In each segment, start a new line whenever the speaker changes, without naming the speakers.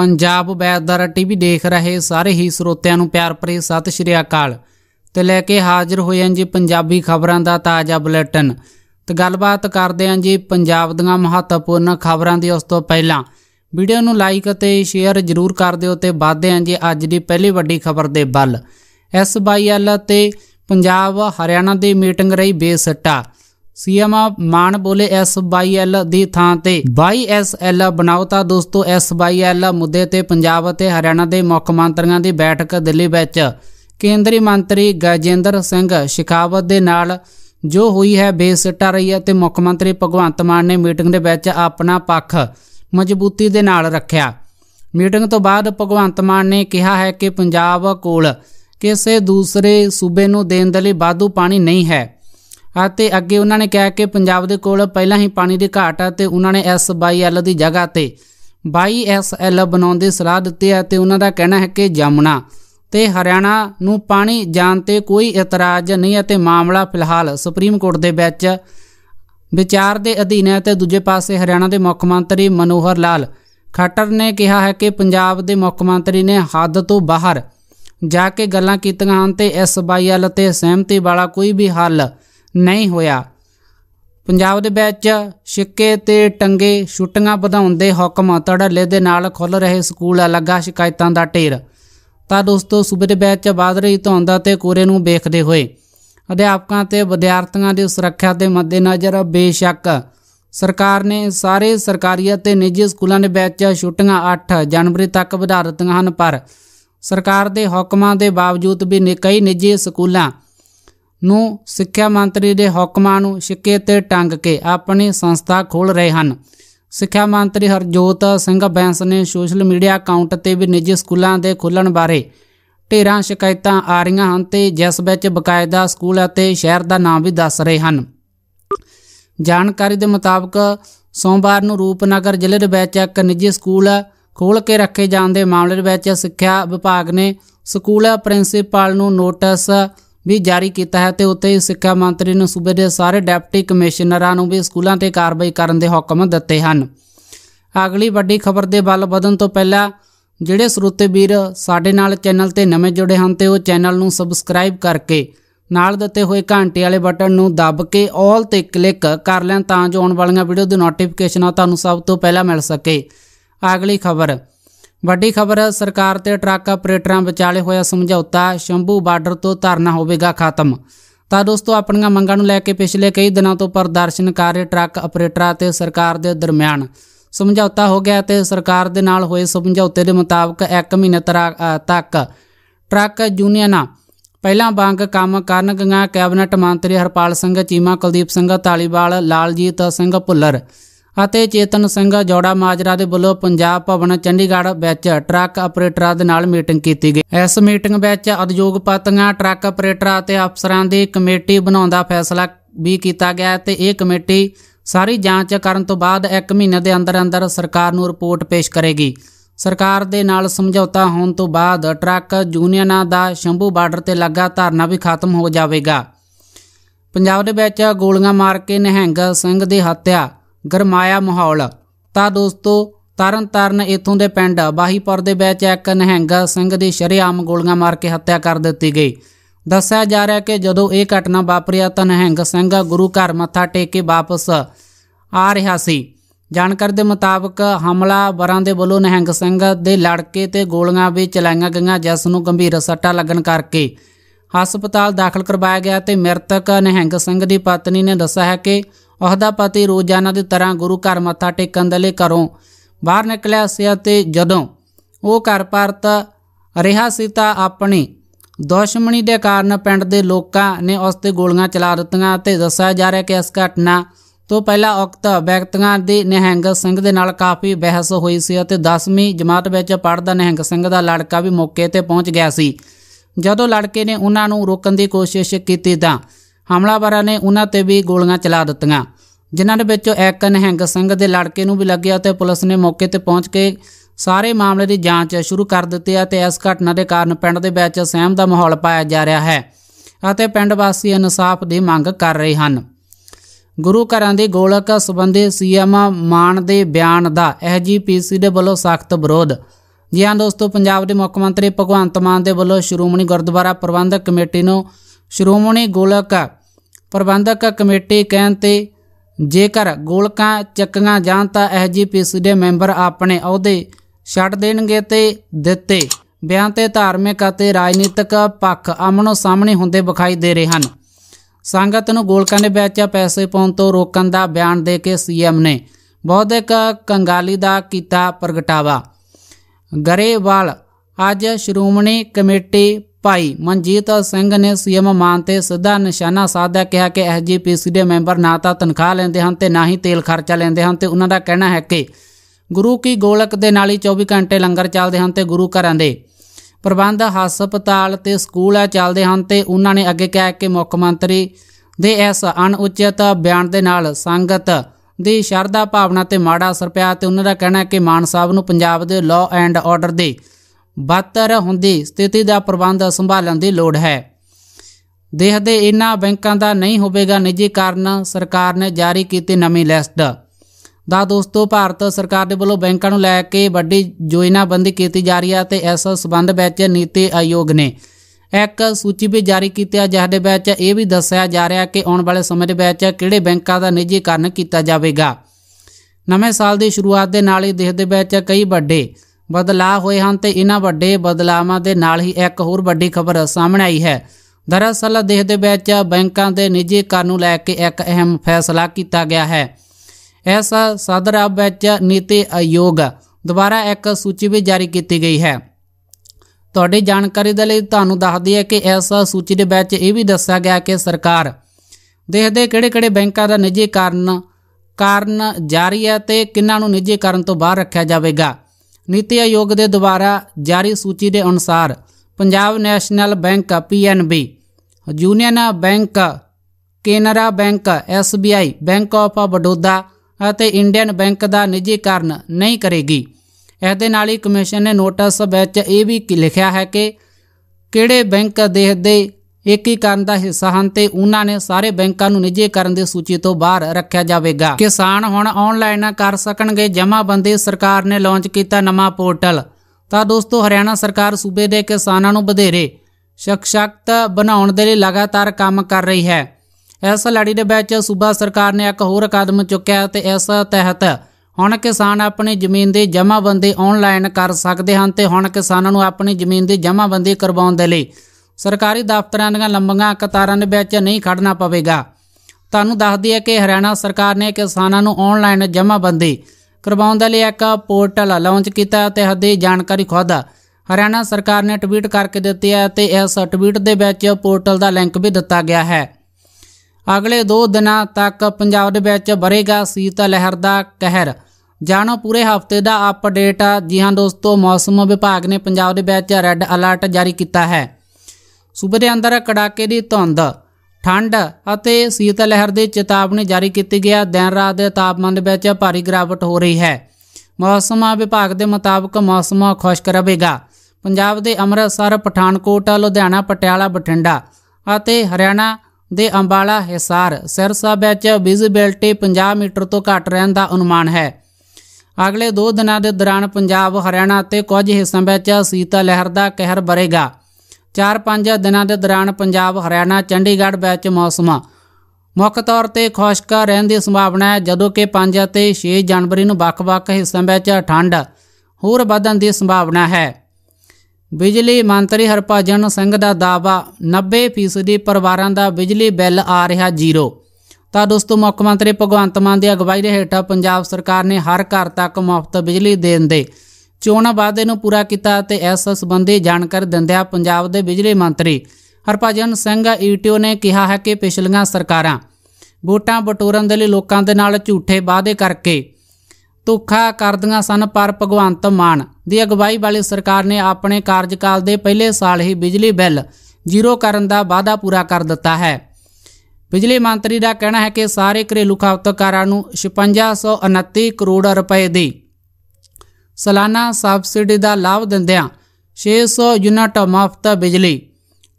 Punjab ਬੈਦਰ TV ਦੇਖ ਰਹੇ ਸਾਰੇ ਹੀ ਸਰੋਤਿਆਂ ਨੂੰ ਪਿਆਰ ਭਰੀ ਸਤਿ ਸ਼੍ਰੀ ਅਕਾਲ ਤੇ ਲੈ ਕੇ ਹਾਜ਼ਰ ਹੋਏ ਹਾਂ ਜੀ ਪੰਜਾਬੀ ਖਬਰਾਂ ਦਾ ਤਾਜ਼ਾ ਬੁਲੇਟਿਨ ਤੇ ਗੱਲਬਾਤ ਕਰਦੇ ਹਾਂ ਜੀ ਪੰਜਾਬ ਦੀਆਂ ਮਹੱਤਵਪੂਰਨ ਖਬਰਾਂ ਦੀ ਉਸ ਤੋਂ ਪਹਿਲਾਂ ਵੀਡੀਓ ਨੂੰ ਲਾਈਕ ਅਤੇ ਸ਼ੇਅਰ ਜ਼ਰੂਰ ਕਰ ਦਿਓ ਤੇ ਵਾਧਦੇ ਹਾਂ ਜੀ ਅੱਜ ਦੀ ਪਹਿਲੀ ਵੱਡੀ ਖਬਰ ਦੇ ਵੱਲ ਐਸਬਾਈਐਲ ਤੇ ਪੰਜਾਬ ਹਰਿਆਣਾ ਦੀ ਮੀਟਿੰਗ ਰਹੀ ਬੇਸੱਟਾ ਸੀਐਮ ਮਾਨ ਬੋਲੇ ਐਲ ਦੀ ਥਾਂ ਤੇ ਐਸ ਬਣਾਓ ਤਾਂ ਦੋਸਤੋ ਐਲ ਮੁੱਦੇ ਤੇ ਪੰਜਾਬ ਅਤੇ ਹਰਿਆਣਾ ਦੇ ਮੁੱਖ ਮੰਤਰੀਆਂ ਦੀ ਬੈਠਕ ਦਿੱਲੀ ਵਿੱਚ ਕੇਂਦਰੀ ਮੰਤਰੀ ਗਜੇਂਦਰ ਸਿੰਘ ਸ਼ਿਕਾਵਤ ਦੇ ਨਾਲ ਜੋ ਹੋਈ ਹੈ ਬੇਸਿੱਟਾ ਰਹੀ ਹੈ ਤੇ ਮੁੱਖ ਮੰਤਰੀ ਭਗਵੰਤ ਮਾਨ ਨੇ ਮੀਟਿੰਗ ਦੇ ਵਿੱਚ ਆਪਣਾ ਪੱਖ ਮਜ਼ਬੂਤੀ ਦੇ ਨਾਲ ਰੱਖਿਆ ਮੀਟਿੰਗ ਤੋਂ ਬਾਅਦ ਭਗਵੰਤ ਮਾਨ ਨੇ ਕਿਹਾ ਹੈ ਕਿ ਪੰਜਾਬ ਕੋਲ ਕਿਸੇ ਦੂਸਰੇ ਸੂਬੇ ਨੂੰ ਦੇਣ ਦੇ ਲਈ ਬਾਦੂ ਪਾਣੀ ਨਹੀਂ ਹੈ ਅਤੇ ਅੱਗੇ ਉਹਨਾਂ ਨੇ ਕਿਹਾ ਕਿ ਪੰਜਾਬ ਦੇ ਕੋਲ ਪਹਿਲਾਂ ਹੀ ਪਾਣੀ ਦੀ ਘਾਟ ਹੈ ਤੇ ਉਹਨਾਂ ਨੇ S22L ਦੀ ਜਗ੍ਹਾ ਤੇ 22SL ਬਣਾਉਣ ਦੀ ਸਲਾਹ ਦਿੱਤੀ ਹੈ ਤੇ ਉਹਨਾਂ ਦਾ ਕਹਿਣਾ ਹੈ ਕਿ ਜਮਨਾ ਤੇ ਹਰਿਆਣਾ ਨੂੰ ਪਾਣੀ ਜਾਣ ਤੇ ਕੋਈ ਇਤਰਾਜ਼ ਨਹੀਂ ਅਤੇ ਮਾਮਲਾ ਫਿਲਹਾਲ ਸੁਪਰੀਮ ਕੋਰਟ ਦੇ ਵਿੱਚ ਵਿਚਾਰ ਦੇ ਅਧੀਨ ਹੈ ਤੇ ਦੂਜੇ ਪਾਸੇ ਹਰਿਆਣਾ ਦੇ ਮੁੱਖ ਮੰਤਰੀ ਮਨੋਹਰ ਲਾਲ ਖੱਟਰ ਨੇ ਕਿਹਾ ਹੈ ਕਿ ਪੰਜਾਬ ਦੇ ਮੁੱਖ ਮੰਤਰੀ ਨੇ ਹੱਦ ਤੋਂ ਬਾਹਰ ਜਾ ਕੇ ਗੱਲਾਂ ਕੀਤੀਆਂ ਹਨ ਤੇ ਇਸ ਤੇ ਸਹਿਮਤੀ ਵਾਲਾ ਕੋਈ ਵੀ ਹੱਲ ਨਹੀਂ ਹੋਇਆ ਪੰਜਾਬ ਦੇ ਵਿੱਚ ਸਿੱਕੇ ਤੇ ਟੰਗੇ ਛੁੱਟੀਆਂ ਵਧਾਉਣ ਦੇ ਹੁਕਮ ਧੜੱਲੇ ਦੇ ਨਾਲ ਖੁੱਲ ਰਹੇ ਸਕੂਲ ਲੱਗਾ ਸ਼ਿਕਾਇਤਾਂ ਦਾ ਢੇਰ ਤਾਂ ਦੋਸਤੋ ਸੂਬੇ ਦੇ ਵਿੱਚ ਵਧ ਰਹੀ ਧੁੰਦ ਤੇ ਕੋਰੇ ਨੂੰ ਵੇਖਦੇ ਹੋਏ ਅਧਿਆਪਕਾਂ ਤੇ ਵਿਦਿਆਰਥੀਆਂ ਦੀ ਸੁਰੱਖਿਆ ਦੇ ਮੱਦੇਨਜ਼ਰ ਬੇਸ਼ੱਕ ਸਰਕਾਰ ਨੇ ਸਾਰੇ ਸਰਕਾਰੀ ਅਤੇ ਨਿੱਜੀ ਸਕੂਲਾਂ ਦੇ ਵਿੱਚ ਛੁੱਟੀਆਂ 8 ਜਨਵਰੀ ਤੱਕ ਵਧਾ ਦਿੱਤੀਆਂ ਹਨ ਪਰ ਸਰਕਾਰ ਦੇ ਹੁਕਮਾਂ ਦੇ ਬਾਵਜੂਦ ਵੀ ਕਈ ਨਿੱਜੀ ਸਕੂਲਾਂ ਨੂੰ ਸਿੱਖਿਆ ਮੰਤਰੀ ਦੇ ਹੁਕਮਾਂ ਨੂੰ ਸਿੱਕੇ ਤੇ ਟੰਗ ਕੇ ਆਪਣੀ ਸੰਸਥਾ ਖੋਲ ਰਹੇ ਹਨ ਸਿੱਖਿਆ ਮੰਤਰੀ ਹਰਜੋਤ ਸਿੰਘ ਬੈਂਸ ਨੇ ਸੋਸ਼ਲ ਮੀਡੀਆ ਅਕਾਊਂਟ ਤੇ ਵੀ ਨਿੱਜੀ ਸਕੂਲਾਂ ਦੇ ਖੁੱਲਣ ਬਾਰੇ ਢੇਰਾਂ ਸ਼ਿਕਾਇਤਾਂ ਆ ਰਹੀਆਂ ਹਨ ਤੇ ਜਿਸ ਵਿੱਚ ਬਕਾਇਦਾ ਸਕੂਲ ਅਤੇ ਸ਼ਹਿਰ ਦਾ ਨਾਮ ਵੀ ਦੱਸ ਰਹੇ ਹਨ ਜਾਣਕਾਰੀ ਦੇ ਮੁਤਾਬਕ ਸੋਮਵਾਰ ਨੂੰ ਰੂਪਨਗਰ ਜ਼ਿਲ੍ਹੇ ਦੇ ਵਿੱਚ ਇੱਕ ਨਿੱਜੀ ਸਕੂਲ ਖੋਲ ਕੇ ਰੱਖੇ ਜਾਣ ਦੇ ਮਾਮਲੇ ਵਿੱਚ ਸਿੱਖਿਆ ਵਿਭਾਗ ਨੇ ਸਕੂਲ ਪ੍ਰਿੰਸੀਪਲ ਨੂੰ ਨੋਟਿਸ ਵੀ ਜਾਰੀ ਕੀਤਾ ਹੈ ਤੇ ਉੱਤੇ ਸਿੱਖਿਆ ਮੰਤਰੀ ਨੇ ਸੂਬੇ ਦੇ ਸਾਰੇ ਡਿਪਟੀ ਕਮਿਸ਼ਨਰਾਂ ਨੂੰ ਵੀ ਸਕੂਲਾਂ ਤੇ ਕਾਰਵਾਈ ਕਰਨ ਦੇ ਹੁਕਮ ਦਿੱਤੇ ਹਨ ਅਗਲੀ ਵੱਡੀ ਖਬਰ ਦੇ ਵੱਲ ਵਧਣ ਤੋਂ ਪਹਿਲਾਂ ਜਿਹੜੇ ਸਰੋਤੇ ਵੀਰ ਸਾਡੇ ਨਾਲ ਚੈਨਲ ਤੇ ਨਵੇਂ ਜੁੜੇ ਹਨ ਤੇ ਉਹ ਚੈਨਲ ਨੂੰ ਸਬਸਕ੍ਰਾਈਬ ਕਰਕੇ ਨਾਲ ਦਿੱਤੇ ਹੋਏ ਘੰਟੀ ਵਾਲੇ ਬਟਨ ਨੂੰ ਦਬ ਕੇ 올 ਤੇ ਕਲਿੱਕ ਕਰ ਲੈਣ ਤਾਂ ਜੋ ਆਉਣ ਵਾਲੀਆਂ ਵੀਡੀਓ ਦੀ ਨੋਟੀਫਿਕੇਸ਼ਨਾਂ ਤੁਹਾਨੂੰ ਸਭ ਤੋਂ ਪਹਿਲਾਂ ਮਿਲ ਸਕੇ ਅਗਲੀ ਖਬਰ ਵੱਡੀ ਖਬਰ ਸਰਕਾਰ ਤੇ ਟਰੱਕ ਆਪਰੇਟਰਾਂ ਵਿਚਾਲੇ ਹੋਇਆ ਸਮਝੌਤਾ ਸ਼ੰਭੂ ਬਾਰਡਰ ਤੋਂ ਧਰਨਾ ਹੋਵੇਗਾ ਖਤਮ ਤਾਂ ਦੋਸਤੋ ਆਪਣੀਆਂ ਮੰਗਾਂ ਨੂੰ ਲੈ ਕੇ ਪਿਛਲੇ ਕਈ ਦਿਨਾਂ ਤੋਂ ਪ੍ਰਦਰਸ਼ਨ ਕਰ ਰਹੇ ਟਰੱਕ ਆਪਰੇਟਰਾਂ ਤੇ ਸਰਕਾਰ ਦੇ ਦਰਮਿਆਨ ਸਮਝੌਤਾ ਹੋ ਗਿਆ ਤੇ ਸਰਕਾਰ ਦੇ ਨਾਲ ਹੋਏ ਸਮਝੌਤੇ ਦੇ ਮੁਤਾਬਕ 1 ਮਹੀਨੇ ਤੱਕ ਟਰੱਕ ਯੂਨੀਅਨਾਂ ਪਹਿਲਾਂ ਵਾਂਗ ਕੰਮ ਗਿਆ ਕੈਬਨਿਟ ਮੰਤਰੀ ਹਰਪਾਲ ਸਿੰਘ ਚੀਮਾ ਕੁਲਦੀਪ ਸਿੰਘ ਤਾਲੀਵਾਲ ਲਾਲਜੀਤ ਸਿੰਘ ਭੁੱਲਰ ਅਤੇ ਚੇਤਨ ਸਿੰਘ ਜੋੜਾ ਮਾਜਰਾ ਦੇ ਵੱਲੋਂ ਪੰਜਾਬ ਭਵਨ ਚੰਡੀਗੜ੍ਹ ਵਿੱਚ ਟਰੱਕ ਆਪਰੇਟਰਾਂ ਦੇ ਨਾਲ ਮੀਟਿੰਗ ਕੀਤੀ ਗਈ ਇਸ ਮੀਟਿੰਗ ਵਿੱਚ ਉਦਯੋਗਪਤੀਆਂ ਟਰੱਕ ਆਪਰੇਟਰਾਂ ਅਤੇ ਅਫਸਰਾਂ ਦੀ ਕਮੇਟੀ ਬਣਾਉਣ ਦਾ ਫੈਸਲਾ ਵੀ ਕੀਤਾ ਗਿਆ ਤੇ ਇਹ ਕਮੇਟੀ ਸਾਰੀ ਜਾਂਚ ਕਰਨ ਤੋਂ ਬਾਅਦ 1 ਮਹੀਨੇ ਦੇ ਅੰਦਰ ਅੰਦਰ ਸਰਕਾਰ ਨੂੰ ਰਿਪੋਰਟ ਪੇਸ਼ ਕਰੇਗੀ ਸਰਕਾਰ ਦੇ ਨਾਲ ਸਮਝੌਤਾ ਹੋਣ ਤੋਂ ਬਾਅਦ ਟਰੱਕ ਯੂਨੀਅਨਾਂ ਦਾ ਸ਼ੰਭੂ ਬਾਰਡਰ ਤੇ ਲੱਗਾ ਧਰਨਾ ਵੀ ਖਤਮ ਹੋ ਜਾਵੇਗਾ ਪੰਜਾਬ ਦੇ ਵਿੱਚ ਗੋਲੀਆਂ ਮਾਰ ਕੇ ਨਿਹੰਗ ਸਿੰਘ ਦੀ ਹੱਤਿਆ ਗਰਮਾਇਆ ਮਾਹੌਲ ਤਾਂ ਦੋਸਤੋ ਤਰਨ ਤਰਨ ਇਥੋਂ ਦੇ ਪਿੰਡ ਬਾਹੀਪੁਰ ਦੇ ਵਿੱਚ ਇੱਕ ਨਹਿੰਗ ਸਿੰਘ ਦੀ ਸ਼ਰੇਆਮ ਗੋਲੀਆਂ ਮਾਰ ਕੇ ਹੱਤਿਆ ਕਰ ਦਿੱਤੀ ਗਈ ਦੱਸਿਆ ਜਾ ਰਿਹਾ ਕਿ ਜਦੋਂ ਇਹ ਘਟਨਾ ਵਾਪਰਿਆ ਤਾਂ ਨਹਿੰਗ ਸਿੰਘ ਗੁਰੂ ਘਰ ਮੱਥਾ ਟੇਕ ਕੇ ਵਾਪਸ ਆ ਰਿਹਾ ਸੀ ਜਾਣਕਾਰੀ ਦੇ ਮੁਤਾਬਕ ਹਮਲਾ ਬਰਾਂ ਦੇ ਵੱਲੋਂ ਨਹਿੰਗ ਸਿੰਘ ਦੇ ਲੜਕੇ ਤੇ ਗੋਲੀਆਂ ਵੀ ਚਲਾਈਆਂ ਗਈਆਂ ਜਿਸ ਨੂੰ ਗੰਭੀਰ ਸੱਟਾਂ ਲੱਗਣ ਕਰਕੇ ਹਸਪਤਾਲ ਦਾਖਲ ਕਰਵਾਇਆ ਗਿਆ ਤੇ ਮ੍ਰਿਤਕ ਨਹਿੰਗ ਸਿੰਘ ਦੀ ਪਤਨੀ ਨੇ ਦੱਸਿਆ ਹੈ ਕਿ ਪਤੀ ਰੋਜ਼ਾਨਾ ਦੀ ਤਰ੍ਹਾਂ ਗੁਰੂ ਘਰ ਮੱਥਾ ਟੇਕਣ ਦੇ ਲਈ ਘਰੋਂ ਬਾਹਰ ਨਿਕਲਿਆ ਸੀ ਅਤੇ ਜਦੋਂ ਉਹ ਘਰ ਪਰਤ ਰਿਹਾ ਸੀ ਤਾਂ ਆਪਣੀ ਦੁਸ਼ਮਣੀ ਦੇ ਕਾਰਨ ਪਿੰਡ ਦੇ ਲੋਕਾਂ ਨੇ ਉਸ ਤੇ ਗੋਲੀਆਂ ਚਲਾ ਦਿੱਤੀਆਂ ਅਤੇ ਦੱਸਿਆ ਜਾ ਰਿਹਾ ਕਿ ਇਸ ਘਟਨਾ ਤੋਂ ਪਹਿਲਾਂ ਉਕਤ ਵਿਅਕਤੀਆਂ ਦੀ ਨਿਹੰਗ ਸਿੰਘ ਦੇ ਨਾਲ ਕਾਫੀ ਬਹਿਸ ਹੋਈ ਸੀ ਅਤੇ 10ਵੀਂ ਜਮਾਤ ਵਿੱਚ ਪੜ੍ਹਦਾ ਨਿਹੰਗ ਸਿੰਘ ਦਾ ਲੜਕਾ ਵੀ ਮੌਕੇ ਤੇ ਪਹੁੰਚ ਗਿਆ ਸੀ ਜਦੋਂ ਲੜਕੇ ਨੇ ਉਹਨਾਂ ਨੂੰ ਰੋਕਣ ਦੀ ਕੋਸ਼ਿਸ਼ ਕੀਤੀ ਤਾਂ ਹਮਲਾਵਰਾਂ ਨੇ ਉਹਨਾਂ ਤੇ ਵੀ ਗੋਲੀਆਂ ਚਲਾ ਦਿੱਤੀਆਂ ਜਿਨ੍ਹਾਂ ਦੇ ਵਿੱਚੋਂ ਇੱਕ ਨਿਹੰਗ ਸਿੰਘ ਦੇ ਲੜਕੇ ਨੂੰ ਵੀ ਲੱਗਿਆ ਤੇ ਪੁਲਿਸ ਨੇ ਮੌਕੇ ਤੇ ਪਹੁੰਚ ਕੇ ਸਾਰੇ ਮਾਮਲੇ ਦੀ ਜਾਂਚ ਸ਼ੁਰੂ ਕਰ ਦਿੱਤੀ ਹੈ ਤੇ ਇਸ ਘਟਨਾ ਦੇ ਕਾਰਨ ਪਿੰਡ ਦੇ ਵਿੱਚ ਸਹਿਮ ਦਾ ਮਾਹੌਲ ਪਾਇਆ ਜਾ ਰਿਹਾ ਹੈ ਅਤੇ ਪਿੰਡ ਵਾਸੀ ਇਨਸਾਫ ਦੀ ਮੰਗ ਕਰ ਰਹੇ ਹਨ ਗੁਰੂ ਘਰਾਂ ਦੇ ਗੋਲਕ ਸੰਬੰਧੀ ਸੀਐਮ ਮਾਨ ਦੇ ਬਿਆਨ ਦਾ ਐਜੀਪੀਸੀ ਦੇ ਵੱਲੋਂ ਸਖਤ ਵਿਰੋਧ ਜੀ ਹਾਂ ਦੋਸਤੋ ਪੰਜਾਬ ਦੇ ਮੁੱਖ ਮੰਤਰੀ ਭਗਵੰਤ ਮਾਨ ਦੇ ਵੱਲੋਂ ਸ਼੍ਰੋਮਣੀ ਗੁਰਦੁਆਰਾ ਪ੍ਰਬੰਧਕ ਕਮੇਟੀ ਨੂੰ ਸ਼੍ਰੋਮਣੀ ਗੋਲਕ ਪ੍ਰਬੰਧਕ ਕਮੇਟੀ ਕਹਿਣ ਤੇ ਜੇਕਰ ਗੋਲਕਾਂ ਚੱਕੀਆਂ ਜਾਣ ਤਾਂ ਐਸਜੀਪੀਸੀ ਦੇ ਮੈਂਬਰ ਆਪਣੇ ਅਹੁਦੇ ਛੱਡ ਦੇਣਗੇ ਤੇ ਦਿੱਤੇ ਬਿਆਨ ਤੇ ਧਾਰਮਿਕ ਅਤੇ ਰਾਜਨੀਤਿਕ ਪੱਖ ਆਮਣੋ ਸਾਹਮਣੇ ਹੁੰਦੇ ਵਿਖਾਈ ਦੇ ਰਹੇ ਹਨ ਸੰਗਤ ਨੂੰ ਗੋਲਕਾਂ ਦੇ ਵਿੱਚ ਪੈਸੇ ਪਾਉਣ ਤੋਂ ਰੋਕਣ ਦਾ ਬਿਆਨ ਦੇ ਕੇ ਸੀਐਮ ਨੇ ਬੌਧਿਕ ਕੰਗਾਲੀ ਦਾ ਕੀਤਾ ਪ੍ਰਗਟਾਵਾ ਗਰੇਵਾਲ ਅੱਜ ਸ਼੍ਰੋਮਣੀ ਕਮੇਟੀ ਭਾਈ ਮਨਜੀਤ ਸਿੰਘ ਨੇ ਸੀਐਮ ਮਾਨ ਤੇ ਸਿੱਧਾ ਨਿਸ਼ਾਨਾ ਸਾਧਿਆ ਕਿਹਾ ਕਿ ਐਸਜੀਪੀਸੀ ਦੇ ਮੈਂਬਰ ਨਾ ਤਾਂ ਤਨਖਾਹ ਲੈਂਦੇ ਹਨ ਤੇ ਨਾ ਹੀ ਤੇਲ ਖਰਚਾ ਲੈਂਦੇ ਹਨ ਤੇ ਉਹਨਾਂ ਦਾ ਕਹਿਣਾ ਹੈ ਕਿ ਗੁਰੂ ਕੀ ਗੋਲਕ ਦੇ ਨਾਲ ਹੀ 24 ਘੰਟੇ ਲੰਗਰ ਚੱਲਦੇ ਹਨ ਤੇ ਗੁਰੂ ਘਰਾਂ ਦੇ ਪ੍ਰਬੰਧ ਹਸਪਤਾਲ ਤੇ ਸਕੂਲ ਆ ਚੱਲਦੇ ਹਨ ਤੇ ਉਹਨਾਂ ਨੇ ਅੱਗੇ ਕਿਹਾ ਕਿ ਮੁੱਖ ਮੰਤਰੀ ਦੇ ਇਸ ਅਣਉਚਿਤ ਬਿਆਨ ਦੇ ਨਾਲ ਸੰਗਤ ਦੀ ਸ਼ਰਧਾ ਭਾਵਨਾ ਤੇ ਮਾੜਾ ਅਸਰ ਪਿਆ ਤੇ ਉਹਨਾਂ ਦਾ ਕਹਿਣਾ ਹੈ ਕਿ ਮਾਨ ਸਾਹਿਬ ਨੂੰ ਪੰਜਾਬ ਦੇ ਲਾਅ ਐਂਡ ਆਰਡਰ ਦੇ ਬਦਤਰ ਹੁੰਦੀ ਸਥਿਤੀ ਦਾ ਪ੍ਰਬੰਧ ਸੰਭਾਲਣ ਦੀ ਲੋੜ ਹੈ ਦੇਸ਼ ਦੇ ਇਨ੍ਹਾਂ ਬੈਂਕਾਂ ਦਾ ਨਹੀਂ ਹੋਵੇਗਾ ਕਾਰਨ ਸਰਕਾਰ ਨੇ ਜਾਰੀ ਕੀਤੀ ਨਵੀਂ ਲਿਸਟ ਦਾ ਦੋਸਤੋ ਭਾਰਤ ਸਰਕਾਰ ਦੇ ਵੱਲੋਂ ਬੈਂਕਾਂ ਨੂੰ ਲੈ ਕੇ ਵੱਡੀ ਯੋਜਨਾਬੰਦੀ ਕੀਤੀ ਜਾ ਰਹੀ ਹੈ ਤੇ ਇਸ ਸਬੰਧ ਵਿੱਚ ਨੀਤੀ ਆਯੋਗ ਨੇ ਇੱਕ ਸੂਚੀ ਵੀ ਜਾਰੀ ਕੀਤੀ ਹੈ ਜਿਸ ਦੇ ਵਿੱਚ ਇਹ ਵੀ ਦੱਸਿਆ ਜਾ ਰਿਹਾ ਕਿ ਆਉਣ ਵਾਲੇ ਸਮੇਂ ਦੇ ਵਿੱਚ ਕਿਹੜੇ ਬੈਂਕਾਂ ਦਾ ਨਿੱਜੀਕਰਨ ਕੀਤਾ ਜਾਵੇਗਾ ਨਵੇਂ ਸਾਲ ਦੀ ਸ਼ੁਰੂਆਤ ਦੇ ਨਾਲ ਹੀ ਦੇਖਦੇ ਦੇ ਵਿੱਚ ਕਈ ਵੱਡੇ ਬਦਲਾਅ ਹੋਏ ਹਨ ਤੇ ਇਹਨਾਂ ਵੱਡੇ ਬਦਲਾਵਾਂ ਦੇ ਨਾਲ ਹੀ ਇੱਕ ਹੋਰ ਵੱਡੀ ਖਬਰ ਸਾਹਮਣੇ ਆਈ ਹੈ ਦਰਅਸਲ ਦੇਸ਼ ਦੇ ਵਿੱਚ ਬੈਂਕਾਂ ਦੇ ਨਿੱਜੀਕਰਨ ਨੂੰ ਲੈ ਕੇ ਇੱਕ ਅਹਿਮ ਫੈਸਲਾ ਕੀਤਾ ਗਿਆ ਹੈ ਇਸ ਸਦਰਾ ਵਿੱਚ ਨੀਤੀ ਆਯੋਗ ਦੁਬਾਰਾ ਇੱਕ ਸੂਚੀ ਵੀ ਜਾਰੀ ਕੀਤੀ ਗਈ ਹੈ ਤੁਹਾਡੀ ਜਾਣਕਾਰੀ ਦੇ ਲਈ ਤੁਹਾਨੂੰ ਦੱਸਦੀ ਹੈ ਕਿ ਇਸ ਸੂਚੀ ਦੇ ਵਿੱਚ ਇਹ ਵੀ ਦੱਸਿਆ ਗਿਆ ਕਿ ਸਰਕਾਰ ਦੇਸ਼ ਦੇ ਕਿਹੜੇ-ਕਿਹੜੇ ਬੈਂਕਾਂ ਦਾ ਕਰਨ ਕਾਰਨ ਜਾਰੀ ਹੈ ਤੇ ਕਿੰਨਾਂ ਨੂੰ ਕਰਨ ਤੋਂ ਬਾਹਰ ਰੱਖਿਆ ਜਾਵੇਗਾ ਨੀਤੀ ਆਯੋਗ ਦੇ ਦੁਆਰਾ ਜਾਰੀ ਸੂਚੀ ਦੇ ਅਨੁਸਾਰ Punjab National Bank PNB Union Bank Canara Bank SBI Bank of Baroda ਅਤੇ ਇੰਡੀਅਨ ਬੈਂਕ ਦਾ ਨਿੱਜੀਕਰਨ ਨਹੀਂ ਕਰੇਗੀ ਇਹਦੇ ਨਾਲ ਹੀ ਕਮਿਸ਼ਨ ਨੇ ਨੋਟਿਸ ਵਿੱਚ ਇਹ ਵੀ ਲਿਖਿਆ ਹੈ ਕਿ ਕਿਹੜੇ ਬੈਂਕ ਦੇ ਦੇ ਏਕੀਕਰਨ ਦਾ ਹਿੱਸਾ ਹਨ ਤੇ ਉਹਨਾਂ ਨੇ ਸਾਰੇ ਬੈਂਕਾਂ ਨੂੰ ਨਿੱਜੀਕਰਨ ਦੀ ਸੂਚੀ ਤੋਂ ਬਾਹਰ ਰੱਖਿਆ ਜਾਵੇਗਾ ਕਿਸਾਨ ਹੁਣ ਆਨਲਾਈਨ ਕਰ ਸਕਣਗੇ ਜਮਾਬੰਦੀ ਸਰਕਾਰ ਨੇ ਲਾਂਚ ਕੀਤਾ ਨਵਾਂ ਪੋਰਟਲ ਤਾਂ ਦੋਸਤੋ ਹਰਿਆਣਾ ਸਰਕਾਰ ਸੂਬੇ ਦੇ ਕਿਸਾਨਾਂ ਨੂੰ ਵਧੇਰੇ ਸ਼ਕਸ਼ਕਤ ਬਣਾਉਣ ਦੇ ਲਈ ਲਗਾਤਾਰ ਕੰਮ ਕਰ ਰਹੀ ਹੈ ਇਸ ਲੜੀ ਦੇ ਵਿੱਚ ਸੂਬਾ ਸਰਕਾਰ ਨੇ ਇੱਕ ਹੋਰ ਕਦਮ ਚੁੱਕਿਆ ਤੇ ਇਸ ਤਹਿਤ ਹੁਣ ਕਿਸਾਨ ਆਪਣੀ ਜ਼ਮੀਨ ਦੀ ਜਮਾਬੰਦੀ ਆਨਲਾਈਨ ਕਰ ਸਕਦੇ ਹਨ ਤੇ ਹੁਣ ਕਿਸਾਨਾਂ ਨੂੰ ਆਪਣੀ ਜ਼ਮੀਨ ਦੀ ਜਮਾਬੰਦੀ ਕਰਵਾਉਣ ਦੇ ਲਈ ਸਰਕਾਰੀ ਦਫ਼ਤਰਾਂ ਦੀਆਂ ਲੰਬੀਆਂ ਕਤਾਰਾਂ ਦੇ ਵਿੱਚ ਨਹੀਂ ਖੜਨਾ ਪਵੇਗਾ ਤੁਹਾਨੂੰ ਦੱਸਦੀ ਹੈ ਕਿ ਹਰਿਆਣਾ ਸਰਕਾਰ ਨੇ ਕਿਸਾਨਾਂ ਨੂੰ ਆਨਲਾਈਨ ਜਮ੍ਹਾਂਬੰਦੀ ਕਰਵਾਉਣ ਦੇ ਲਈ ਇੱਕ ਪੋਰਟਲ ਲਾਂਚ ਕੀਤਾ ਤੇ ਹੱਦੀ ਜਾਣਕਾਰੀ ਖੁਦ ਹਰਿਆਣਾ ਸਰਕਾਰ ਨੇ ਟਵੀਟ ਕਰਕੇ ਦਿੱਤੀ ਹੈ ਤੇ ਇਸ ਟਵੀਟ ਦੇ ਵਿੱਚ ਪੋਰਟਲ ਦਾ ਲਿੰਕ ਵੀ ਦਿੱਤਾ ਗਿਆ ਹੈ ਅਗਲੇ 2 ਦਿਨਾਂ ਤੱਕ ਪੰਜਾਬ ਦੇ ਵਿੱਚ ਬਰੇਗਾ ਸੀਤ ਲਹਿਰ ਦਾ ਕਹਿਰ ਜਾਣੋ ਪੂਰੇ ਹਫਤੇ ਦਾ ਅਪਡੇਟ ਜੀ ਹਾਂ ਦੋਸਤੋ ਮੌਸਮ ਵਿਭਾਗ ਨੇ ਪੰਜਾਬ ਦੇ ਵਿੱਚ ਰੈੱਡ ਅਲਰਟ ਜਾਰੀ ਕੀਤਾ ਹੈ ਸੂਬੇ ਦੇ ਅੰਦਰ ਕੜਾਕੇ ਦੀ ਧੁੰਦ ਠੰਡ ਅਤੇ ਸੀਤ ਲਹਿਰ ਦੀ ਚੇਤਾਵਨੀ ਜਾਰੀ ਕੀਤੀ ਗਿਆ ਦਿਨ ਰਾਤ ਦੇ ਤਾਪਮਾਨ ਦੇ ਵਿੱਚ ਭਾਰੀ ਗਿਰਾਵਟ ਹੋ ਰਹੀ ਹੈ ਮੌਸਮ ਵਿਭਾਗ ਦੇ ਮੁਤਾਬਕ ਮੌਸਮ ਖੁਸ਼ਕ ਰਹੇਗਾ ਪੰਜਾਬ ਦੇ ਅੰਮ੍ਰਿਤਸਰ ਪਠਾਨਕੋਟ ਲੁਧਿਆਣਾ ਪਟਿਆਲਾ ਬਠਿੰਡਾ ਅਤੇ ਹਰਿਆਣਾ ਦੇ ਅੰਬਾਲਾ ਹਿਸਾਰ ਸਿਰਸਾ ਵਿੱਚ ਵਿਜ਼ਿਬਿਲਟੀ 50 ਮੀਟਰ ਤੋਂ ਘੱਟ ਰਹਿਣ ਦਾ ਅਨੁਮਾਨ ਹੈ ਅਗਲੇ 2 ਦਿਨਾਂ ਦੇ ਦੌਰਾਨ ਪੰਜਾਬ ਹਰਿਆਣਾ ਅਤੇ ਕੁਝ ਹਿੱਸਿਆਂ ਵਿੱਚ ਸੀਤਾ ਲਹਿਰ ਦਾ ਕਹਿਰ ਬਰੇਗਾ 4-5 ਦਿਨਾਂ ਦੇ ਦੌਰਾਨ ਪੰਜਾਬ ਹਰਿਆਣਾ ਚੰਡੀਗੜ੍ਹ ਵਿੱਚ ਮੌਸਮ ਮੁੱਖ ਤੌਰ ਤੇ ਖੁਸ਼ਕ ਰਹਿਣ ਦੀ ਸੰਭਾਵਨਾ ਹੈ ਜਦੋਂ ਕਿ 5 ਅਤੇ 6 ਜਨਵਰੀ ਨੂੰ ਵੱਖ-ਵੱਖ ਹਿੱਸਿਆਂ ਵਿੱਚ ਠੰਡ ਹੋਰ ਵਧਣ ਦੀ ਸੰਭਾਵਨਾ ਹੈ ਬਿਜਲੀ ਮੰਤਰੀ ਹਰਪਾਜਨ ਸਿੰਘ ਦਾ ਦਾਵਾ 90% ਪਰਿਵਾਰਾਂ ਦਾ ਬਿਜਲੀ ਬਿੱਲ ਆ ਰਿਹਾ ਜ਼ੀਰੋ ਤਾਂ ਦੋਸਤੋ ਮੁੱਖ ਮੰਤਰੀ ਭਗਵੰਤ ਮਾਨ ਦੀ ਅਗਵਾਈ ਦੇ ਹੇਠ ਪੰਜਾਬ ਸਰਕਾਰ ਨੇ ਹਰ ਘਰ ਤੱਕ ਮੁਫਤ ਬਿਜਲੀ ਦੇਣ ਦੇ ਚੋਣ ਵਾਅਦੇ ਨੂੰ ਪੂਰਾ ਕੀਤਾ ਤੇ ਇਸ ਸੰਬੰਧੀ ਜਾਣਕਾਰੀ ਦਿੰਦਿਆਂ ਪੰਜਾਬ ਦੇ ਬਿਜਲੀ ਮੰਤਰੀ ਹਰਪਜਨ ਸਿੰਘ ਈਟੀਓ ਨੇ ਕਿਹਾ ਹੈ ਕਿ ਪਿਛਲੀਆਂ ਸਰਕਾਰਾਂ ਵੋਟਾਂ ਬਟੋਰਨ ਦੇ ਲਈ ਲੋਕਾਂ ਦੇ ਨਾਲ ਝੂਠੇ ਵਾਅਦੇ ਕਰਕੇ ਧੋਖਾ ਕਰਦੀਆਂ ਸਨ ਪਰ ਭਗਵੰਤ ਮਾਨ ਦੀ ਅਗਵਾਈ ਵਾਲੀ ਸਰਕਾਰ ਨੇ ਆਪਣੇ ਕਾਰਜਕਾਲ ਦੇ ਪਹਿਲੇ ਸਾਲ ਹੀ ਬਿਜਲੀ ਬਿੱਲ ਜ਼ੀਰੋ ਕਰਨ ਦਾ ਵਾਅਦਾ ਪੂਰਾ ਕਰ ਦਿੱਤਾ ਹੈ ਬਿਜਲੀ ਮੰਤਰੀ ਦਾ ਕਹਿਣਾ ਹੈ ਕਿ ਸਾਰੇ ਘਰੇਲੂ ਖਪਤਕਾਰਾਂ ਨੂੰ 5629 ਕਰੋੜ ਰੁਪਏ ਦੀ ਸਾਲਾਨਾ ਸਬਸਿਡੀ ਦਾ ਲਾਭ ਦਿੰਦਿਆਂ 600 ਯੂਨਿਟ ਮੁਫਤ ਬਿਜਲੀ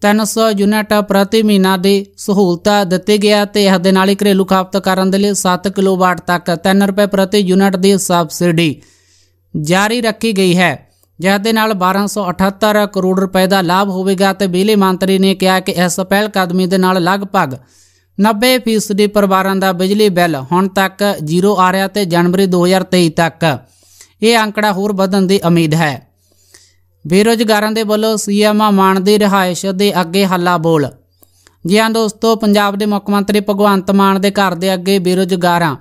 300 ਯੂਨਿਟ ਪ੍ਰਤੀ ਮਹੀਨਾ ਦੀ ਸਹੂਲਤ ਦਿੱਤੀ ਗਿਆ ਤੇ ਇਸ ਦੇ ਨਾਲ ਹੀ ਘਰੇਲੂ ਕਰਨ ਦੇ ਲਈ 7 ਕਿਲੋਵਾਟ ਤੱਕ 3 ਰੁਪਏ ਪ੍ਰਤੀ ਯੂਨਿਟ ਦੀ ਸਬਸਿਡੀ ਜਾਰੀ ਰੱਖੀ ਗਈ ਹੈ ਜਿਸ ਦੇ ਨਾਲ 1278 ਕਰੋੜ ਰੁਪਏ ਦਾ ਲਾਭ ਹੋਵੇਗਾ ਤੇ ਬਿਜਲੀ ਮੰਤਰੀ ਨੇ ਕਿਹਾ ਕਿ ਇਸ ਪਹਿਲ ਕਦਮੀ ਦੇ ਨਾਲ ਲਗਭਗ 90% ਦੇ ਪਰਿਵਾਰਾਂ ਦਾ ਬਿਜਲੀ ਬਿੱਲ ਹੁਣ ਤੱਕ ਜ਼ੀਰੋ ਆ ਰਿਹਾ ਤੇ ਜਨਵਰੀ 2023 ਤੱਕ ਇਹ ਅੰਕੜਾ ਹੋਰ ਵਧਣ ਦੀ ਉਮੀਦ ਹੈ ਬੇਰੋਜ਼ਗਾਰਾਂ ਦੇ ਵੱਲੋਂ ਸੀਐਮ ਮਾਨ ਦੀ ਰਹਾਇਸ਼ ਦੇ ਅੱਗੇ ਹੱਲਾ ਬੋਲ ਜੀਆਂ ਦੋਸਤੋ ਪੰਜਾਬ ਦੇ ਮੁੱਖ ਮੰਤਰੀ ਭਗਵੰਤ ਮਾਨ ਦੇ ਘਰ ਦੇ ਅੱਗੇ ਬੇਰੋਜ਼ਗਾਰਾਂ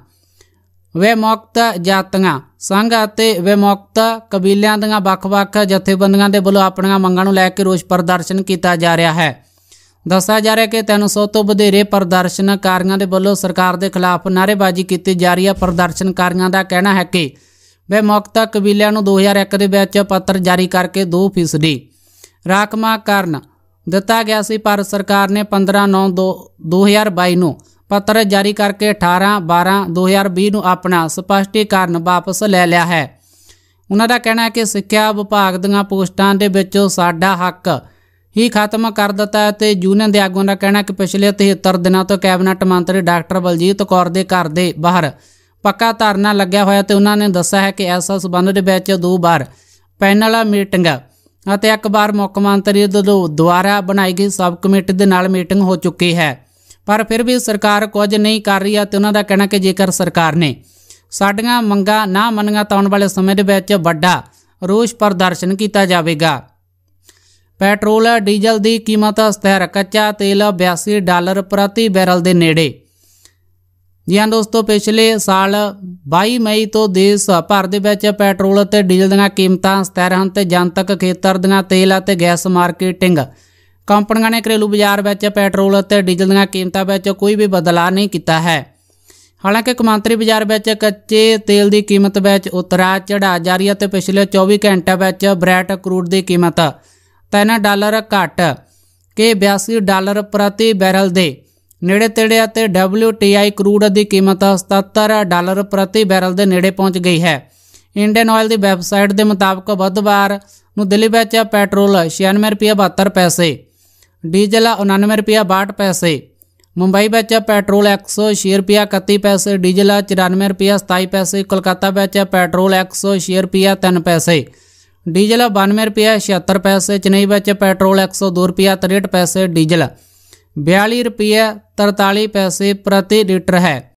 ਵਿਮੁਕਤ ਜਾਤਾਂ ਸੰਘ ਅਤੇ ਵਿਮੁਕਤ ਕਬੀਲਿਆਂ ਦੀਆਂ ਵੱਖ-ਵੱਖ ਜਥੇਬੰਦੀਆਂ ਦੇ ਵੱਲੋਂ ਆਪਣੀਆਂ ਮੰਗਾਂ ਨੂੰ ਲੈ ਕੇ ਰੋਸ ਪ੍ਰਦਰਸ਼ਨ ਕੀਤਾ ਜਾ ਰਿਹਾ ਹੈ ਦੱਸਿਆ ਜਾ ਰਿਹਾ ਕਿ 300 ਤੋਂ ਵਧੇਰੇ ਪ੍ਰਦਰਸ਼ਨਕਾਰੀਆਂ ਦੇ ਵੱਲੋਂ ਸਰਕਾਰ ਦੇ ਖਿਲਾਫ ਨਾਰੇਬਾਜ਼ੀ ਕੀਤੀ ਜਾ ਰਹੀ ਹੈ ਪ੍ਰਦਰਸ਼ਨਕਾਰੀਆਂ ਦਾ ਕਹਿਣਾ ਹੈ ਕਿ ਬੇਮੌਕਤਾ ਕਬੀਲਿਆਂ ਨੂੰ 2001 ਦੇ ਵਿੱਚ ਪੱਤਰ ਜਾਰੀ ਕਰਕੇ 2% ਰਾਖਮਾ ਕਰਨ ਦਿੱਤਾ ਗਿਆ ਸੀ ਪਰ ਸਰਕਾਰ ਨੇ 15 9 2022 ਨੂੰ ਪੱਤਰ ਜਾਰੀ ਕਰਕੇ 18 12 2020 ਨੂੰ ਆਪਣਾ ਸਪਸ਼ਟੀਕਰਨ ਵਾਪਸ ਲੈ ਲਿਆ ਹੈ ਉਹਨਾਂ ਦਾ ਕਹਿਣਾ ਹੈ ਕਿ ਸਿੱਖਿਆ ਵਿਭਾਗ ਦੀਆਂ ਪੋਸਟਾਂ ਦੇ ਵਿੱਚੋਂ ਸਾਡਾ ਹੱਕ ਹੀ ਖਤਮ ਕਰ ਦਿੱਤਾ ਹੈ ਤੇ ਯੂਨੀਅਨ ਦੇ ਆਗੂਆਂ ਦਾ ਕਹਿਣਾ ਕਿ ਪਿਛਲੇ 73 ਦਿਨਾਂ ਤੋਂ ਕੈਬਨਟ ਮੰਤਰੀ ਡਾਕਟਰ ਬਲਜੀਤ ਕੌਰ ਦੇ ਘਰ ਦੇ ਬਾਹਰ ਪੱਕਾ ਧਰਨਾ ਲੱਗਿਆ ਹੋਇਆ ਤੇ ਉਹਨਾਂ ਨੇ ਦੱਸਿਆ ਹੈ ਕਿ ਇਸ ਸਬੰਧ ਦੇ ਵਿੱਚ ਦੋ ਵਾਰ ਪੈਨਲ ਮੀਟਿੰਗਾਂ ਅਤੇ ਇੱਕ ਵਾਰ ਮੁੱਖ ਮੰਤਰੀ ਦੁਆਰਾ ਬਣਾਈ ਗਈ ਸਬ ਕਮੇਟੀ ਦੇ ਨਾਲ ਮੀਟਿੰਗ ਹੋ ਚੁੱਕੀ ਹੈ ਪਰ ਫਿਰ ਵੀ ਸਰਕਾਰ ਕੁਝ ਨਹੀਂ ਕਰ ਰਹੀ ਹੈ ਤੇ ਉਹਨਾਂ ਦਾ ਕਹਿਣਾ ਕਿ ਜੇਕਰ ਸਰਕਾਰ ਨੇ ਸਾਡੀਆਂ ਮੰਗਾਂ ਨਾ ਮੰਨੀਆਂ ਤਾਂ ਆਉਣ ਵਾਲੇ ਸਮੇਂ ਦੇ ਵਿੱਚ ਵੱਡਾ ਰੋਸ ਪ੍ਰਦਰਸ਼ਨ ਕੀਤਾ ਜਾਵੇਗਾ ਪੈਟਰੋਲ ਡੀਜ਼ਲ ਦੀ ਕੀਮਤ ਸਥਿਰ ਕੱਚਾ ਤੇਲ 82 ਡਾਲਰ ਪ੍ਰਤੀ ਬੈਰਲ ਦੇ ਨੇੜੇ ਜੀ ਹਾਂ ਦੋਸਤੋ ਪਿਛਲੇ ਸਾਲ 22 ਮਈ ਤੋਂ ਦੇਸ਼ ਭਰ ਦੇ ਵਿੱਚ ਪੈਟਰੋਲ ਅਤੇ ਡੀਜ਼ਲ ਦੀਆਂ ਕੀਮਤਾਂ ਸਥਿਰ ਹਨ ਤੇ ਜਨਤਕ ਖੇਤਰ ਦੀਆਂ ਤੇਲ ਅਤੇ ਗੈਸ ਮਾਰਕੀਟਿੰਗ ਕੰਪਨੀਆਂ ਨੇ ਘਰੇਲੂ ਬਾਜ਼ਾਰ ਵਿੱਚ ਪੈਟਰੋਲ ਅਤੇ ਡੀਜ਼ਲ ਦੀਆਂ ਕੀਮਤਾਂ ਵਿੱਚ ਕੋਈ ਵੀ ਬਦਲਾਅ ਨਹੀਂ ਕੀਤਾ ਹੈ ਹਾਲਾਂਕਿ ਕਮਾਂਤਰੀ ਬਾਜ਼ਾਰ ਵਿੱਚ ਕੱਚੇ ਤੇਲ ਦੀ ਕੀਮਤ ਵਿੱਚ ਉਤਰਾ ਚੜਾ ਜਾਰੀ ਹੈ ਤੇ ਪਿਛਲੇ 24 ਘੰਟਿਆਂ ਵਿੱਚ ਬ੍ਰੈਟ ਕਰੂਡ ਦੀ ਕੀਮਤ 3 ਡਾਲਰ ਘਟ ਕੇ 82 ਡਾਲਰ ਪ੍ਰਤੀ ਬੈਰਲ ਦੇ ਨੇੜੇ ਤੇੜੇ ਅਤੇ WTI ਕਰੂਡ ਦੀ ਕੀਮਤ 77 ਡਾਲਰ ਪ੍ਰਤੀ ਬੈਰਲ ਦੇ ਨੇੜੇ ਪਹੁੰਚ ਗਈ ਹੈ ਇੰਡੀਅਨ ਆਇਲ ਦੀ ਵੈਬਸਾਈਟ ਦੇ ਮੁਤਾਬਕ ਬੁੱਧਵਾਰ ਨੂੰ ਦਿੱਲੀ ਵਿੱਚ ਪੈਟਰੋਲ 96 ਰੁਪਏ 72 ਪੈਸੇ ਡੀਜ਼ਲ 99 ਰੁਪਏ 62 ਪੈਸੇ ਮੁੰਬਈ ਵਿੱਚ ਪੈਟਰੋਲ 106 ਰੁਪਏ 31 ਪੈਸੇ ਡੀਜ਼ਲ 94 ਰੁਪਏ 27 ਪੈਸੇ ਕੋਲਕਾਤਾ ਵਿੱਚ ਪੈਟਰੋਲ 106 ਰੁਪਏ 3 ਪੈਸੇ ਡੀਜ਼ਲ 92 ਰੁਪਏ 76 ਪੈਸੇ ਚੇਨਈ ਵਿੱਚ ਪੈਟਰੋਲ 102 ਰੁਪਏ 63 ਪੈਸੇ ਡੀਜ਼ਲ 42 ਰੁਪਏ 43 ਪੈਸੇ ਪ੍ਰਤੀ ਲੀਟਰ ਹੈ